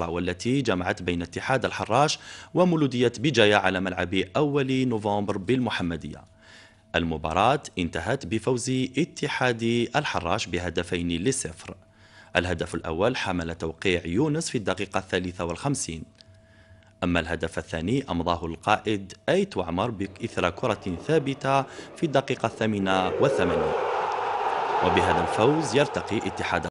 والتي جمعت بين اتحاد الحراش ومولودية بجاية على ملعب أول نوفمبر بالمحمدية المباراة انتهت بفوز اتحاد الحراش بهدفين لصفر الهدف الأول حمل توقيع يونس في الدقيقة الثالثة والخمسين أما الهدف الثاني أمضاه القائد أيت وعمر بإثر كرة ثابتة في الدقيقة الثامنة والثمانين وبهذا الفوز يرتقي اتحاد